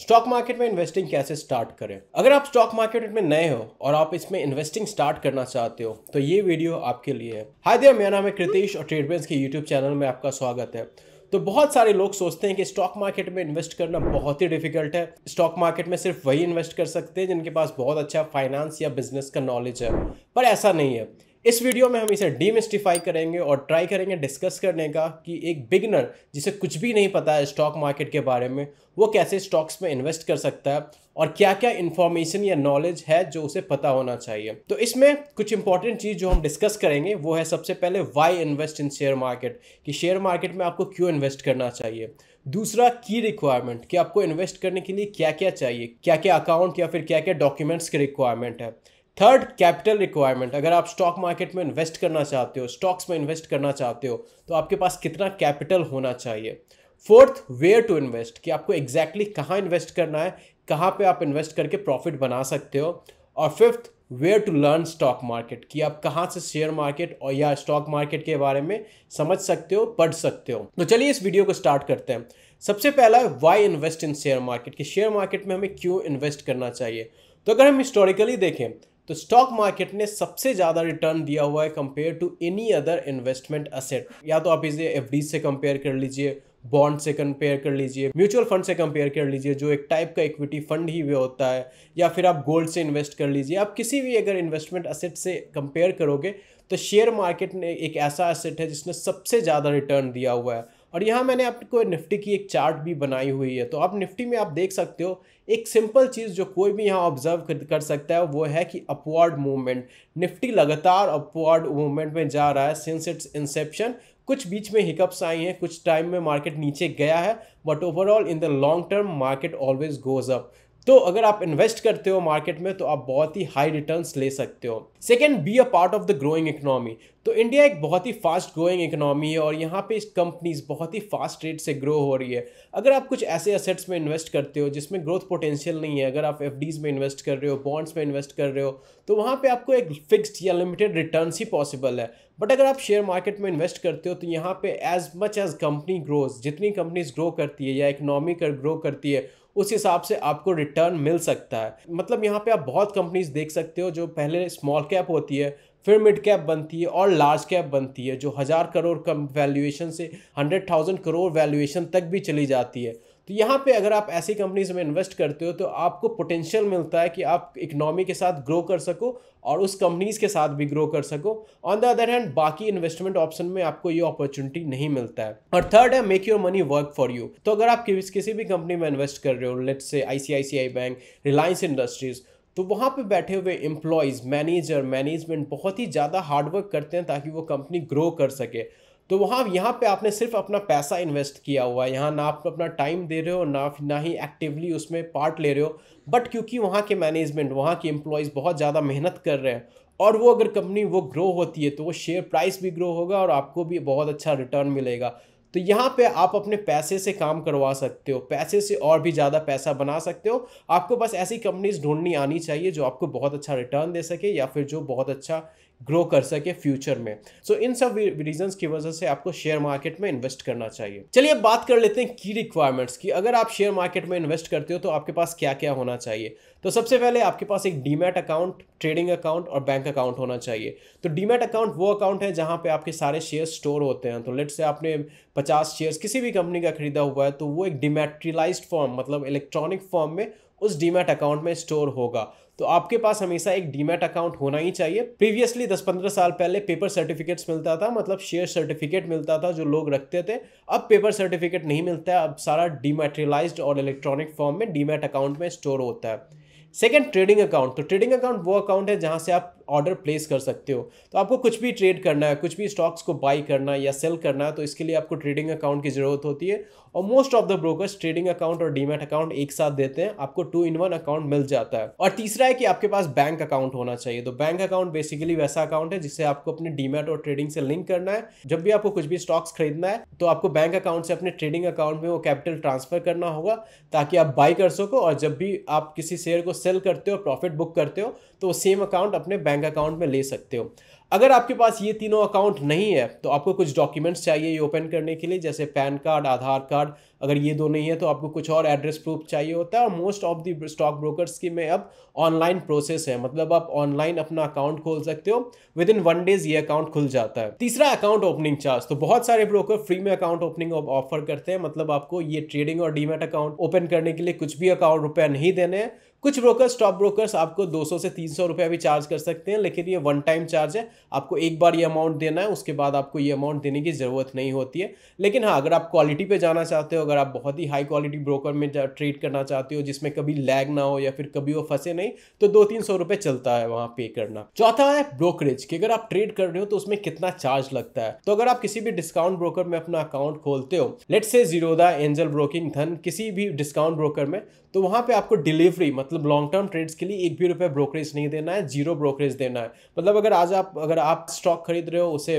stock market में investing कैसे start करें अगर आप स्टॉक मार्केट में नए हो और आप इसमें इन्वेस्टिंग स्टार्ट करना चाहते हो तो ये वीडियो आपके लिए है हाय दिया मेरा नाम है कृतेश और ट्रेडमेंस के यूट्यूब चैनल में आपका स्वागत है तो बहुत सारे लोग सोचते हैं कि स्टॉक मार्केट में इन्वेस्ट करना बहुत ही डिफिकल्ट है स्टॉक मार्केट में सिर्फ वही इन्वेस्ट कर सकते हैं जिनके पास बहुत अच्छा फाइनेंस या बिजनेस का नॉलेज है पर ऐसा नहीं है इस वीडियो में हम इसे डीमिस्टिफाई करेंगे और ट्राई करेंगे डिस्कस करने का कि एक बिगनर जिसे कुछ भी नहीं पता है स्टॉक मार्केट के बारे में वो कैसे स्टॉक्स में इन्वेस्ट कर सकता है और क्या क्या इन्फॉर्मेशन या नॉलेज है जो उसे पता होना चाहिए तो इसमें कुछ इंपॉर्टेंट चीज़ जो हम डिस्कस करेंगे वो है सबसे पहले why invest in share market कि शेयर मार्केट में आपको क्यों इन्वेस्ट करना चाहिए दूसरा की रिक्वायरमेंट कि आपको इन्वेस्ट करने के लिए क्या क्या चाहिए क्या क्या अकाउंट या फिर क्या क्या डॉक्यूमेंट्स की रिक्वायरमेंट है थर्ड कैपिटल रिक्वायरमेंट अगर आप स्टॉक मार्केट में इन्वेस्ट करना चाहते हो स्टॉक्स में इन्वेस्ट करना चाहते हो तो आपके पास कितना कैपिटल होना चाहिए फोर्थ वेयर टू इन्वेस्ट कि आपको एग्जैक्टली exactly कहाँ इन्वेस्ट करना है कहाँ पे आप इन्वेस्ट करके प्रॉफिट बना सकते हो और fifth where to learn stock market कि आप कहाँ से शेयर मार्केट और या स्टॉक मार्केट के बारे में समझ सकते हो पढ़ सकते हो तो चलिए इस वीडियो को स्टार्ट करते हैं सबसे पहला है why invest in share market कि शेयर मार्केट में हमें क्यों इन्वेस्ट करना चाहिए तो अगर हम हिस्टोरिकली देखें तो स्टॉक मार्केट ने सबसे ज़्यादा रिटर्न दिया हुआ है compare to any other investment asset या तो आप इसे एफ से कंपेयर कर लीजिए बॉन्ड से कंपेयर कर लीजिए म्यूचुअल फंड से कंपेयर कर लीजिए जो एक टाइप का इक्विटी फंड ही वे होता है या फिर आप गोल्ड से इन्वेस्ट कर लीजिए आप किसी भी अगर इन्वेस्टमेंट असेट से कंपेयर करोगे तो शेयर मार्केट ने एक ऐसा असेट है जिसने सबसे ज़्यादा रिटर्न दिया हुआ है और यहाँ मैंने आपको निफ्टी की एक चार्ट भी बनाई हुई है तो आप निफ्टी में आप देख सकते हो एक सिंपल चीज़ जो कोई भी यहाँ ऑब्जर्व कर सकता है वो है कि अपवर्ड मूवमेंट निफ्टी लगातार अपवर्ड मूवमेंट में जा रहा है सिंस इट्स इंसेप्शन कुछ बीच में हिकअप्स आई हैं कुछ टाइम में मार्केट नीचे गया है but overall in the long term market always goes up तो अगर आप इन्वेस्ट करते हो मार्केट में तो आप बहुत ही हाई रिटर्न ले सकते हो second be a part of the growing economy तो इंडिया एक बहुत ही फास्ट ग्रोइंग इकोनॉमी है और यहाँ पे कंपनीज बहुत ही फास्ट रेट से ग्रो हो रही है अगर आप कुछ ऐसे एसेट्स में इन्वेस्ट करते हो जिसमें ग्रोथ पोटेंशियल नहीं है अगर आप एफ में इन्वेस्ट कर रहे हो बॉन्ड्स में इन्वेस्ट कर रहे हो तो वहाँ पर आपको एक फिक्स्ड या लिमिटेड रिटर्न ही पॉसिबल है बट अगर आप शेयर मार्केट में इन्वेस्ट करते हो तो यहाँ पे as much as company grows जितनी कंपनीज ग्रो करती है या इकोनॉमी कर ग्रो करती है उस हिसाब से आपको रिटर्न मिल सकता है मतलब यहाँ पे आप बहुत कंपनीज देख सकते हो जो पहले स्मॉल कैप होती है फिर मिड कैप बनती है और लार्ज कैप बनती है जो हज़ार करोड़ कम वैल्यूएशन से हंड्रेड थाउजेंड करोड़ वैल्यूएशन तक भी चली जाती है तो यहाँ पे अगर आप ऐसी कंपनीज में इन्वेस्ट करते हो तो आपको पोटेंशियल मिलता है कि आप इकोनॉमी के साथ ग्रो कर सको और उस कंपनीज़ के साथ भी ग्रो कर सको ऑन द अदर हैंड बाकी इन्वेस्टमेंट ऑप्शन में आपको ये अपॉर्चुनिटी नहीं मिलता है और थर्ड है make your money work for you तो अगर आप किसी भी कंपनी में इन्वेस्ट कर रहे हो लेट से आई बैंक रिलायंस इंडस्ट्रीज़ तो वहाँ पे बैठे हुए एम्प्लॉयज़ मैनेजर मैनेजमेंट बहुत ही ज़्यादा हार्डवर्क करते हैं ताकि वो कंपनी ग्रो कर सके तो वहाँ यहाँ पे आपने सिर्फ अपना पैसा इन्वेस्ट किया हुआ है यहाँ ना आप अपना टाइम दे रहे हो ना ना ही एक्टिवली उसमें पार्ट ले रहे हो बट क्योंकि वहाँ के मैनेजमेंट वहाँ के एम्प्लॉयज़ बहुत ज़्यादा मेहनत कर रहे हैं और वो अगर कंपनी वो ग्रो होती है तो वो शेयर प्राइस भी ग्रो होगा और आपको भी बहुत अच्छा रिटर्न मिलेगा तो यहाँ पे आप अपने पैसे से काम करवा सकते हो पैसे से और भी ज़्यादा पैसा बना सकते हो आपको बस ऐसी कंपनीज ढूंढनी आनी चाहिए जो आपको बहुत अच्छा रिटर्न दे सके या फिर जो बहुत अच्छा ग्रो कर सके फ्यूचर में सो so, इन सब रीजंस की वजह से आपको शेयर मार्केट में इन्वेस्ट करना चाहिए चलिए अब बात कर लेते हैं की रिक्वायरमेंट्स की अगर आप शेयर मार्केट में इन्वेस्ट करते हो तो आपके पास क्या क्या होना चाहिए तो सबसे पहले आपके पास एक डीमेट अकाउंट ट्रेडिंग अकाउंट और बैंक अकाउंट होना चाहिए तो डीमेट अकाउंट वो अकाउंट है जहाँ पे आपके सारे शेयर स्टोर होते हैं तो लेट से आपने 50 शेयर्स किसी भी कंपनी का खरीदा हुआ है तो वो एक डिमेट्रियलाइज फॉर्म मतलब इलेक्ट्रॉनिक फॉर्म में उस डीमेट अकाउंट में स्टोर होगा तो आपके पास हमेशा एक डीमेट अकाउंट होना ही चाहिए प्रीवियसली दस पंद्रह साल पहले पेपर सर्टिफिकेट्स मिलता था मतलब शेयर सर्टिफिकेट मिलता था जो लोग रखते थे अब पेपर सर्टिफिकेट नहीं मिलता है अब सारा डीमेटेलाइज और इलेक्ट्रॉनिक फॉर्म में डीमेट अकाउंट में स्टोर होता है सेकेंड ट्रेडिंग अकाउंट तो ट्रेडिंग अकाउंट वो अकाउंट है जहाँ से आप ऑर्डर प्लेस कर सकते हो तो आपको कुछ भी ट्रेड करना है कुछ भी स्टॉक्स को बाई करना है या सेल करना है तो इसके लिए आपको ट्रेडिंग अकाउंट की ज़रूरत होती है और most of the brokers trading account और डीमेट अकाउंट एक साथ देते हैं आपको टू इन वन अकाउंट मिल जाता है और तीसरा है कि आपके पास बैंक अकाउंट होना चाहिए तो बैंक अकाउंट बेसिकली वैसा अकाउंट है जिसे आपको अपने डीमेट और ट्रेडिंग से लिंक करना है जब भी आपको कुछ भी स्टॉक्स खरीदना है तो आपको बैंक अकाउंट से अपने ट्रेडिंग अकाउंट में वो कैपिटल ट्रांसफर करना होगा ताकि आप बाई कर सको और जब भी आप किसी शेयर को सेल करते हो प्रॉफिट बुक करते हो तो सेम अकाउंट अपने बैंक बैंक अकाउंट में ले सकते हो अगर आपके पास ये तीनों अकाउंट नहीं है तो आपको कुछ डॉक्यूमेंट्स चाहिए ये ओपन करने के लिए जैसे पैन कार्ड आधार कार्ड अगर ये दो नहीं है तो आपको कुछ और एड्रेस प्रूफ चाहिए होता है और most of the stock brokers की में अब ऑनलाइन प्रोसेस है मतलब आप ऑनलाइन अपना अकाउंट खोल सकते हो विद इन वन डेज ये अकाउंट खुल जाता है तीसरा अकाउंट ओपनिंग चार्ज तो बहुत सारे ब्रोकर फ्री में अकाउंट ओपनिंग ऑफर करते हैं मतलब आपको ये ट्रेडिंग और डीमेट अकाउंट ओपन करने के लिए कुछ भी अकाउंट रुपया नहीं देने हैं कुछ ब्रोकर स्टॉक ब्रोकर्स आपको 200 से 300 रुपया भी चार्ज कर सकते हैं लेकिन ये वन टाइम चार्ज है आपको एक बार ये अमाउंट देना है उसके बाद आपको ये अमाउंट देने की ज़रूरत नहीं होती है लेकिन हाँ अगर आप क्वालिटी पे जाना चाहते हो अगर आप बहुत ही हाई क्वालिटी ब्रोकर में ट्रेड करना चाहते हो जिसमें कभी लैग ना हो या फिर कभी वो फंसे नहीं तो दो तीन सौ रुपये चलता है वहाँ पे करना चौथा है ब्रोकरेज कि अगर आप ट्रेड कर रहे हो तो उसमें कितना चार्ज लगता है तो अगर आप किसी भी डिस्काउंट ब्रोकर में अपना अकाउंट खोलते हो लेट से जीरोदा एंजल ब्रोकिंग धन किसी भी डिस्काउंट ब्रोकर में तो वहाँ पे आपको डिलीवरी मतलब लॉन्ग टर्म ट्रेड्स के लिए एक भी रुपये ब्रोकरेज नहीं देना है जीरो ब्रोकरेज देना है मतलब अगर आज आप अगर आप स्टॉक खरीद रहे हो उसे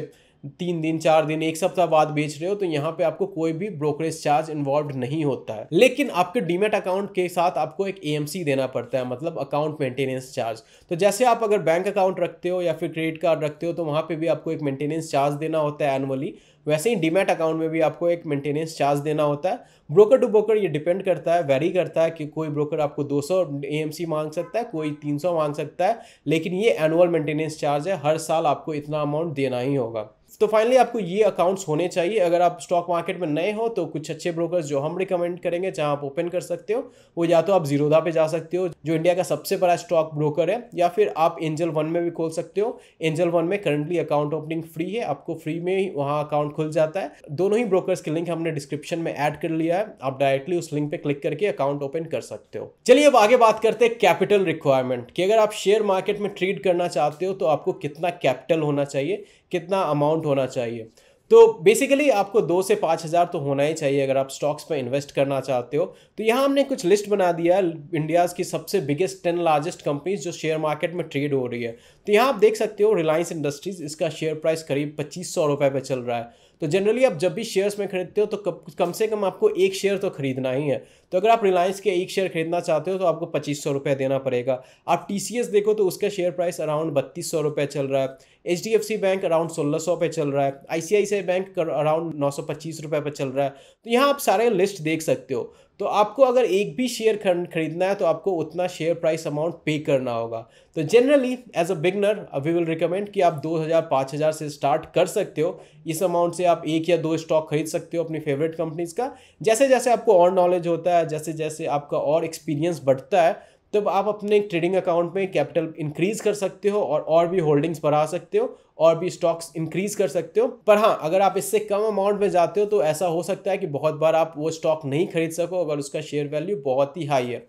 तीन दिन चार दिन एक सप्ताह बाद बेच रहे हो तो यहाँ पे आपको कोई भी ब्रोकरेज चार्ज इन्वॉल्व नहीं होता है लेकिन आपके डीमेट अकाउंट के साथ आपको एक ए देना पड़ता है मतलब अकाउंट मेंटेनेंस चार्ज तो जैसे आप अगर बैंक अकाउंट रखते हो या फिर क्रेडिट कार्ड रखते हो तो वहाँ पर भी आपको एक मेंटेनेंस चार्ज देना होता है एनुअली वैसे ही डीमेट अकाउंट में भी आपको एक मेंटेनेंस चार्ज देना होता है ब्रोकर टू ब्रोकर ये डिपेंड करता है वेरी करता है कि कोई ब्रोकर आपको 200 सौ मांग सकता है कोई 300 मांग सकता है लेकिन ये एनुअल मेंटेनेंस चार्ज है हर साल आपको इतना अमाउंट देना ही होगा तो फाइनली आपको ये अकाउंट्स होने चाहिए अगर आप स्टॉक मार्केट में नए हो तो कुछ अच्छे ब्रोकर्स जो हम रिकमेंड करेंगे जहां आप ओपन कर सकते हो वो या तो आप जीरोधा पे जा सकते हो जो इंडिया का सबसे बड़ा स्टॉक ब्रोकर है या फिर आप एंजल वन में भी खोल सकते हो एंजल वन में करंटली अकाउंट ओपनिंग फ्री है आपको फ्री में ही वहाँ अकाउंट अकाउंट खुल जाता है दोनों ही ब्रोकर्स के लिंक हमने डिस्क्रिप्शन में ऐड कर लिया है आप डायरेक्टली उस लिंक पे क्लिक करके अकाउंट ओपन कर सकते हो चलिए अब आगे बात करते हैं कैपिटल रिक्वायरमेंट कि अगर आप शेयर मार्केट में ट्रेड करना चाहते हो तो आपको कितना कैपिटल होना चाहिए कितना अमाउंट होना चाहिए तो बेसिकली आपको दो से पाँच हज़ार तो होना ही चाहिए अगर आप स्टॉक्स पर इन्वेस्ट करना चाहते हो तो यहाँ हमने कुछ लिस्ट बना दिया है इंडियाज़ की सबसे बिगेस्ट टेन लार्जेस्ट कंपनीज जो शेयर मार्केट में ट्रेड हो रही है तो यहाँ आप देख सकते हो रिलायंस इंडस्ट्रीज़ इसका शेयर प्राइस करीब पच्चीस सौ रुपये पर चल रहा है तो जनरली आप जब भी शेयर्स में खरीदते हो तो कम से कम आपको एक शेयर तो खरीदना ही है तो अगर आप रिलायंस के एक शेयर खरीदना चाहते हो तो आपको पच्चीस सौ रुपये देना पड़ेगा आप टी देखो तो उसका शेयर प्राइस अराउंड बत्तीस सौ रुपये चल रहा है H D F C bank around सोलह सौ पे चल रहा है आई सी आई सी आई बैंक अराउंड नौ सौ पच्चीस रुपये पर चल रहा है तो यहाँ आप सारे लिस्ट देख सकते हो तो आपको अगर एक भी शेयर खरीदना है तो आपको उतना शेयर प्राइस अमाउंट पे करना होगा तो generally as a beginner we will recommend कि आप 2000 5000 से स्टार्ट कर सकते हो इस अमाउंट से आप एक या दो स्टॉक खरीद सकते हो अपनी फेवरेट कंपनीज का जैसे जैसे आपको और नॉलेज होता है जैसे जैसे आपका और एक्सपीरियंस बढ़ता है तब आप अपने ट्रेडिंग अकाउंट में कैपिटल इंक्रीज कर सकते हो और और भी होल्डिंग्स बढ़ा सकते हो और भी स्टॉक्स इंक्रीज कर सकते हो पर हाँ अगर आप इससे कम अमाउंट में जाते हो तो ऐसा हो सकता है कि बहुत बार आप वो स्टॉक नहीं खरीद सको अगर उसका शेयर वैल्यू बहुत ही हाई है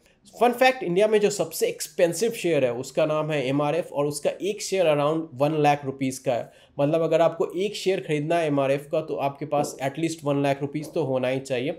फन फैक्ट इंडिया में जो सबसे एक्सपेंसिव शेयर है उसका नाम है एम और उसका एक share around one lakh rupees का है मतलब अगर आपको एक शेयर खरीदना है एम का तो आपके पास एटलीस्ट वन लाख रुपीज़ तो होना ही चाहिए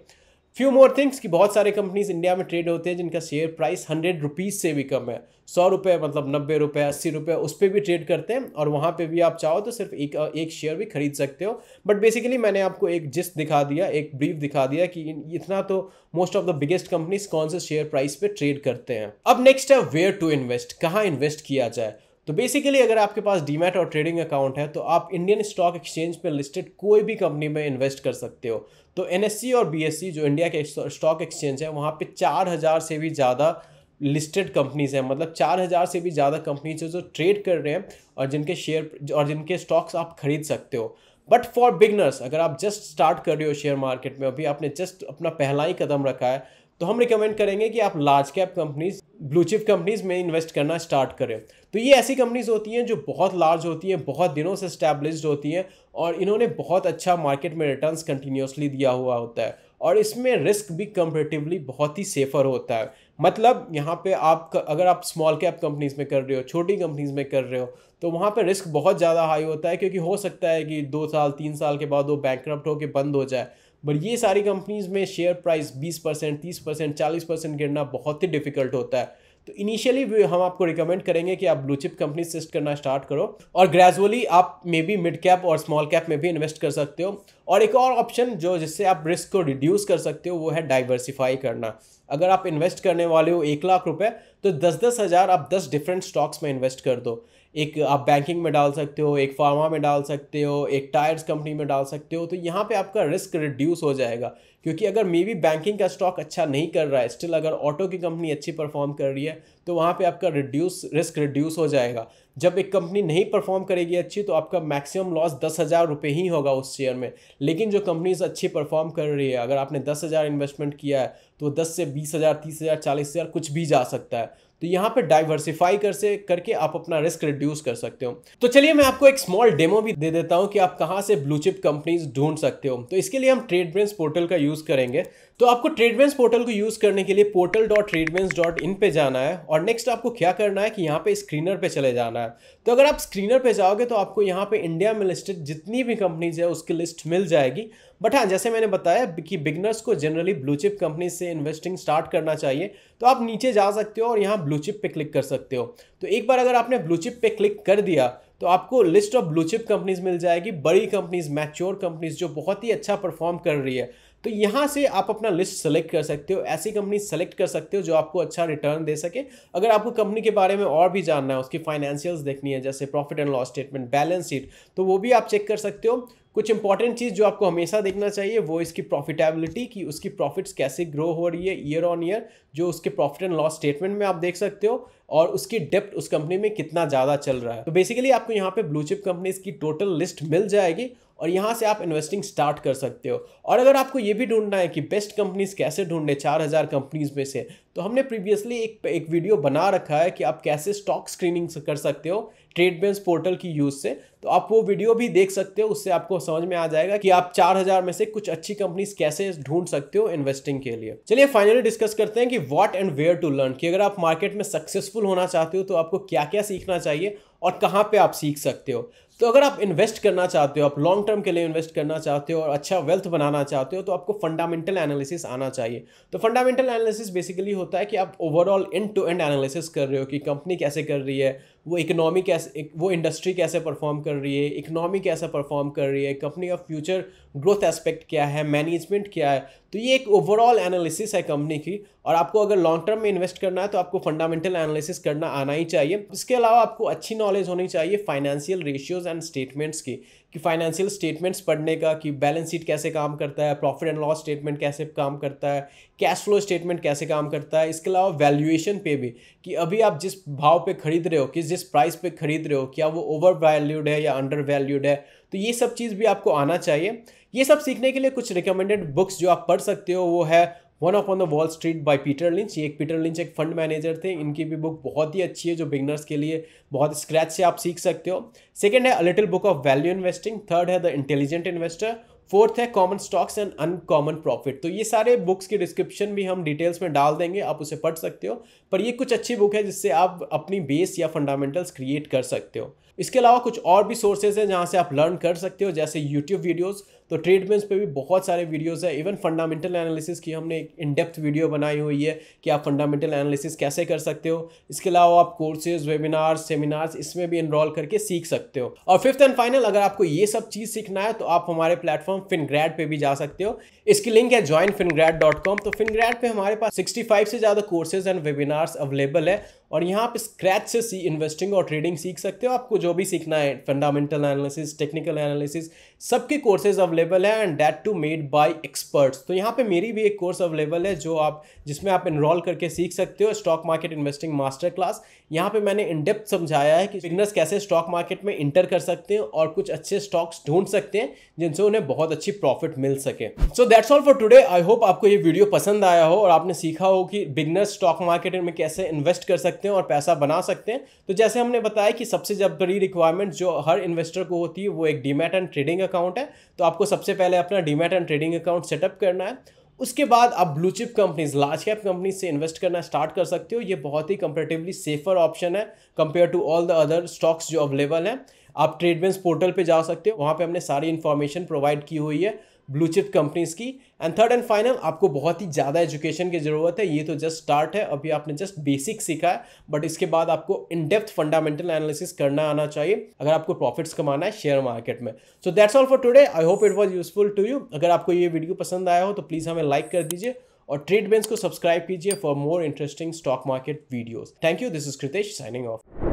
फ्यू मोर थिंग्स कि बहुत सारे कंपनीज इंडिया में ट्रेड होते हैं जिनका शेयर प्राइस हंड्रेड रुपीज़ से भी कम है सौ रुपये मतलब नब्बे रुपये अस्सी रुपये उस पर भी ट्रेड करते हैं और वहाँ पे भी आप चाहो तो सिर्फ एक एक शेयर भी खरीद सकते हो बट बेसिकली मैंने आपको एक जिस्ट दिखा दिया एक ब्रीफ दिखा दिया कि इतना तो most of the biggest companies कौन से शेयर प्राइस पे ट्रेड करते हैं अब नेक्स्ट है वेयर टू इन्वेस्ट कहाँ इन्वेस्ट किया जाए तो बेसिकली अगर आपके पास डीमेट और ट्रेडिंग अकाउंट है तो आप इंडियन स्टॉक एक्सचेंज पर लिस्टेड कोई भी कंपनी में इन्वेस्ट कर सकते हो तो एन e और बी e, जो इंडिया के स्टॉक एक्सचेंज है वहाँ पर चार से भी ज़्यादा लिस्टेड कंपनीज हैं मतलब चार हज़ार से भी ज़्यादा कंपनीज जो ट्रेड कर रहे हैं और जिनके शेयर और जिनके स्टॉक्स आप खरीद सकते हो बट फॉर बिगनर्स अगर आप जस्ट स्टार्ट कर रहे हो शेयर मार्केट में अभी आपने जस्ट अपना पहला ही कदम रखा है तो हम रिकमेंड करेंगे कि आप large cap companies blue chip companies में इन्वेस्ट करना स्टार्ट करें तो ये ऐसी कंपनीज़ होती हैं जो बहुत लार्ज होती हैं बहुत दिनों से स्टैब्लिश होती हैं और इन्होंने बहुत अच्छा मार्केट में रिटर्न कंटिन्यूसली दिया हुआ होता है और इसमें रिस्क भी कंपेटिवली बहुत ही सेफ़र होता है मतलब यहाँ पे आप अगर आप स्मॉल कैप कंपनीज़ में कर रहे हो छोटी कंपनीज़ में कर रहे हो तो वहाँ पे रिस्क बहुत ज़्यादा हाई होता है क्योंकि हो सकता है कि दो साल तीन साल के बाद वो बैंक होकर बंद हो जाए बट ये सारी कंपनीज में शेयर प्राइस बीस परसेंट तीस परसेंट चालीस परसेंट गिरना बहुत ही डिफिकल्ट होता है तो इनिशियली हम आपको रिकमेंड करेंगे कि आप ब्लू चिप कंपनी सिस्ट करना स्टार्ट करो और ग्रेजुअली आप मे बी मिड कैप और स्मॉल कैप में भी इन्वेस्ट कर सकते हो और एक और ऑप्शन जो जिससे आप रिस्क को रिड्यूस कर सकते हो वो है डाइवर्सिफाई करना अगर आप इन्वेस्ट करने वाले हो एक लाख रुपए तो दस दस हज़ार आप दस डिफरेंट स्टॉक्स में इन्वेस्ट कर दो एक आप बैंकिंग में डाल सकते हो एक फार्मा में डाल सकते हो एक टायर्स कंपनी में डाल सकते हो तो यहाँ पे आपका रिस्क रिड्यूस हो जाएगा क्योंकि अगर मे बी बैंकिंग का स्टॉक अच्छा नहीं कर रहा है स्टिल अगर ऑटो की कंपनी अच्छी परफॉर्म कर रही है तो वहाँ पे आपका रिड्यूस रिस्क रिड्यूस हो जाएगा जब एक कंपनी नहीं परफॉर्म करेगी अच्छी तो आपका मैक्सिमम लॉस दस हज़ार रुपये ही होगा उस शेयर में लेकिन जो कंपनीज अच्छी परफॉर्म कर रही है अगर आपने दस हज़ार इन्वेस्टमेंट किया है तो दस से बीस हज़ार तीस हज़ार चालीस हज़ार कुछ भी जा सकता है तो यहाँ पर डाइवर्सिफाई कर से करके आप अपना रिस्क रिड्यूस कर सकते हो तो चलिए मैं आपको एक स्मॉल डेमो भी दे देता हूँ कि आप कहाँ से ब्लूचिप कंपनीज ढूंढ सकते हो तो इसके लिए हम ट्रेड पोर्टल का यूज़ करेंगे तो आपको ट्रेडवेंस पोर्टल को यूज़ करने के लिए portal dot Tradevance dot in पर जाना है और नेक्स्ट आपको क्या करना है कि यहाँ पे स्क्रीनर पे चले जाना है तो अगर आप स्क्रीनर पे जाओगे तो आपको यहाँ पे इंडिया में लिस्टेड जितनी भी कंपनीज है उसकी लिस्ट मिल जाएगी बट हाँ जैसे मैंने बताया कि बिगनर्स को जनरली ब्लू चिप कंपनी से इन्वेस्टिंग स्टार्ट करना चाहिए तो आप नीचे जा सकते हो और यहाँ ब्लू चिप पे क्लिक कर सकते हो तो एक बार अगर आपने ब्लू चिप पे क्लिक कर दिया तो आपको लिस्ट ऑफ ब्लूचिप कंपनीज मिल जाएगी बड़ी कंपनीज मैच्योर कंपनीज जो बहुत ही अच्छा परफॉर्म कर रही है तो यहाँ से आप अपना लिस्ट सेलेक्ट कर सकते हो ऐसी कंपनी सेलेक्ट कर सकते हो जो आपको अच्छा रिटर्न दे सके अगर आपको कंपनी के बारे में और भी जानना है उसकी फाइनेंशियल्स देखनी है जैसे profit and loss statement balance sheet तो वो भी आप चेक कर सकते हो कुछ इंपॉर्टेंट चीज़ जो आपको हमेशा देखना चाहिए वो इसकी प्रॉफिटेबिलिटी की उसकी प्रॉफिट्स कैसे ग्रो हो रही है ईयर ऑन ईयर जो उसके प्रॉफिट एंड लॉस स्टेटमेंट में आप देख सकते हो और उसकी डेप्ट उस कंपनी में कितना ज़्यादा चल रहा है तो बेसिकली आपको यहाँ पे ब्लू चिप कंपनीज की टोटल लिस्ट मिल जाएगी और यहाँ से आप इन्वेस्टिंग स्टार्ट कर सकते हो और अगर आपको ये भी ढूंढना है कि बेस्ट कंपनीज़ कैसे ढूंढें चार हज़ार कंपनीज़ में से तो हमने प्रीवियसली एक एक वीडियो बना रखा है कि आप कैसे स्टॉक स्क्रीनिंग कर सकते हो ट्रेडबेंस पोर्टल की यूज़ से तो आप वो वीडियो भी देख सकते हो उससे आपको समझ में आ जाएगा कि आप चार हजार में से कुछ अच्छी कंपनीज कैसे ढूंढ सकते हो इन्वेस्टिंग के लिए चलिए फाइनली डिस्कस करते हैं कि what and where to learn कि अगर आप मार्केट में सक्सेसफुल होना चाहते हो तो आपको क्या क्या सीखना चाहिए और कहाँ पे आप सीख सकते हो तो अगर आप इन्वेस्ट करना चाहते हो आप लॉन्ग टर्म के लिए इन्वेस्ट करना चाहते हो और अच्छा वेल्थ बनाना चाहते हो तो आपको फंडामेंटल एनालिसिस आना चाहिए तो फंडामेंटल एनालिसिस बेसिकली होता है कि आप overall end to end analysis कर रहे हो कि कंपनी कैसे कर रही है वो इकोनॉमी कैसे वो इंडस्ट्री कैसे परफॉर्म कर रही है इकोनॉमी कैसे परफॉर्म कर रही है कंपनी का फ्यूचर ग्रोथ एस्पेक्ट क्या है मैनेजमेंट क्या है तो ये एक ओवरऑल एनालिसिस है कंपनी की और आपको अगर लॉन्ग टर्म में इन्वेस्ट करना है तो आपको फंडामेंटल एनालिसिस करना आना ही चाहिए इसके अलावा आपको अच्छी नॉलेज होनी चाहिए फाइनेंशियल रेशियोज़ एंड स्टेटमेंट्स की कि फाइनेंशियल स्टेटमेंट्स पढ़ने का कि बैलेंस शीट कैसे काम करता है प्रॉफिट एंड लॉस स्टेटमेंट कैसे काम करता है कैश फ्लो स्टेटमेंट कैसे काम करता है इसके अलावा वैल्यूएशन पे भी कि अभी आप जिस भाव पे खरीद रहे हो किस जिस प्राइस पे खरीद रहे हो क्या वो ओवर वैल्यूड है या अंडर वैल्यूड है तो ये सब चीज़ भी आपको आना चाहिए ये सब सीखने के लिए कुछ रिकमेंडेड बुक्स जो आप पढ़ सकते हो वो है one up on the Wall Street by Peter Lynch ये एक पीटर लिंच एक फंड मैनेजर थे इनकी भी बुक बहुत ही अच्छी है जो बिगनर्स के लिए बहुत स्क्रैच से आप सीख सकते हो सेकेंड है a little book of value investing third है द इंटेलिजेंट इन्वेस्टर फोर्थ है common stocks and uncommon profit तो ये सारे बुक्स की डिस्क्रिप्शन भी हम डिटेल्स में डाल देंगे आप उसे पढ़ सकते हो पर ये कुछ अच्छी बुक है जिससे आप अपनी बेस या फंडामेंटल्स क्रिएट कर सकते हो इसके अलावा कुछ और भी सोर्सेज हैं जहाँ से आप लर्न कर सकते हो जैसे यूट्यूब वीडियोस तो ट्रेडमेंट्स पे भी बहुत सारे वीडियोस है इवन फंडामेंटल एनालिसिस की हमने एक इन डेप्थ वीडियो बनाई हुई है कि आप फंडामेंटल एनालिसिस कैसे कर सकते हो इसके अलावा आप कोर्सेज वेबिनार्स सेमिनार्स इसमें भी इनरोल करके सीख सकते हो और फिफ्थ एंड फाइनल अगर आपको ये सब चीज़ सीखना है तो आप हमारे प्लेटफॉर्म फिनग्रैड पर भी जा सकते हो इसकी लिंक है ज्वाइन तो फिनग्रैड पे हमारे पास सिक्सटी से ज़्यादा कोर्सेज एंड वेबिनार्स अवेलेबल है और यहाँ आप स्क्रैच से सी इन्वेस्टिंग और ट्रेडिंग सीख सकते हो आपको जो भी सीखना है फंडामेंटल एनालिसिस टेक्निकल एनालिसिस सबके कोर्सेज अवेलेबल है and that too made by experts तो यहाँ पे मेरी भी एक कोर्स अवेलेबल है जो आप जिसमें आप इनरोल करके सीख सकते हो stock market investing master class यहाँ पे मैंने इन डेप्थ समझाया है कि बिजनेस कैसे स्टॉक मार्केट में इंटर कर सकते हैं और कुछ अच्छे स्टॉक्स ढूंढ सकते हैं जिनसे उन्हें बहुत अच्छी प्रॉफिट मिल सके so that's all for today I hope आपको ये वीडियो पसंद आया हो और आपने सीखा हो कि बिजनेस स्टॉक मार्केट में कैसे इन्वेस्ट कर सकते सकते हैं और पैसा बना सकते हैं तो जैसे हमने बताया कि सबसे जब बड़ी रिक्वायरमेंट जो हर इन्वेस्टर को होती है वो एक डीमेट एंड ट्रेडिंग अकाउंट है तो आपको सबसे पहले अपना demat and trading account setup करना है उसके बाद आप blue chip companies large cap companies से इन्वेस्ट करना स्टार्ट कर सकते हो ये बहुत ही कंपेरेटिवली सेफर ऑप्शन है compare to all the other stocks जो अवेलेबल हैं आप ट्रेडमेंस पोर्टल पे जा सकते हो वहाँ पे हमने सारी इन्फॉर्मेशन प्रोवाइड की हुई है ब्लू चिप कंपनीज की एंड थर्ड एंड फाइनल आपको बहुत ही ज़्यादा एजुकेशन की ज़रूरत है ये तो जस्ट स्टार्ट है अभी आपने जस्ट बेसिक सीखा है बट इसके बाद आपको इन डेप्थ फंडामेंटल एनालिसिस करना आना चाहिए अगर आपको प्रॉफिट्स कमाना है शेयर मार्केट में so that's all for today I hope it was useful to you अगर आपको ये वीडियो पसंद आया हो तो प्लीज़ हमें लाइक कर दीजिए और ट्रेड बेंस को सब्सक्राइब कीजिए for more interesting stock market videos thank you this is Kritesh signing of